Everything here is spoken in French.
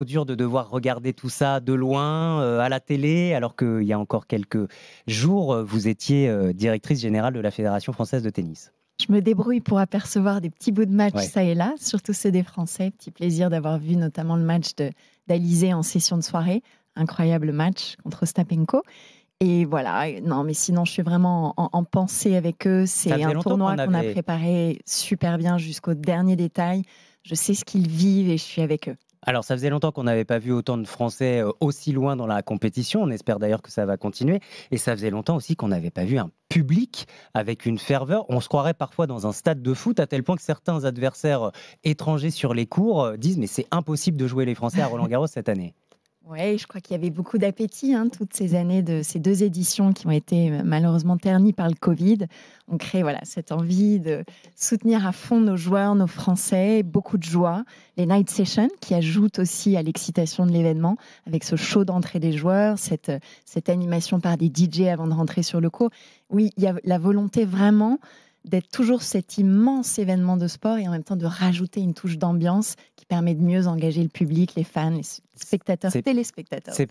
C'est dur de devoir regarder tout ça de loin euh, à la télé, alors qu'il y a encore quelques jours, euh, vous étiez euh, directrice générale de la Fédération française de tennis. Je me débrouille pour apercevoir des petits bouts de match ça et là, surtout ceux des Français. Petit plaisir d'avoir vu notamment le match d'Alizé en session de soirée. Incroyable match contre Stapenko. Et voilà, non, mais sinon, je suis vraiment en, pensée avec eux. C'est un tournoi qu'on a préparé super bien jusqu'au dernier détail. Je sais ce qu'ils vivent et je suis avec eux. Alors, ça faisait longtemps qu'on n'avait pas vu autant de Français euh, aussi loin dans la compétition. On espère d'ailleurs que ça va continuer. Et ça faisait longtemps aussi qu'on n'avait pas vu un public avec une ferveur. On se croirait parfois dans un stade de foot, à tel point que certains adversaires euh, étrangers sur les cours euh, disent Mais c'est impossible de jouer les Français à Roland Garros cette année. Oui, je crois qu'il y avait beaucoup d'appétit hein, toutes ces années de ces deux éditions qui ont été euh, malheureusement ternies par le Covid. On crée voilà cette envie de soutenir à fond nos joueurs, nos Français, beaucoup de joie. Les night sessions qui ajoutent aussi à l'excitation de l'événement avec ce show d'entrée des joueurs, cette, euh, cette animation par des DJ avant de rentrer sur le cours. Oui, il y a la volonté vraiment d'être toujours cet immense événement de sport et en même temps de rajouter une touche d'ambiance qui permet de mieux engager le public, les fans, les spectateurs, téléspectateurs. C'est